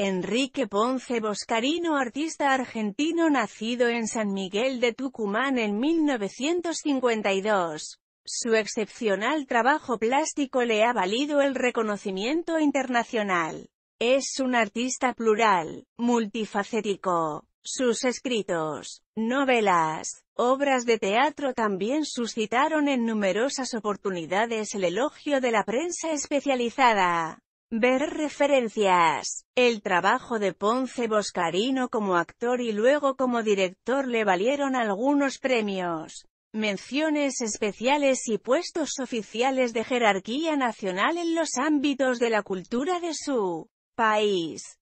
Enrique Ponce Boscarino artista argentino nacido en San Miguel de Tucumán en 1952. Su excepcional trabajo plástico le ha valido el reconocimiento internacional. Es un artista plural, multifacético. Sus escritos, novelas, obras de teatro también suscitaron en numerosas oportunidades el elogio de la prensa especializada. Ver referencias. El trabajo de Ponce Boscarino como actor y luego como director le valieron algunos premios, menciones especiales y puestos oficiales de jerarquía nacional en los ámbitos de la cultura de su país.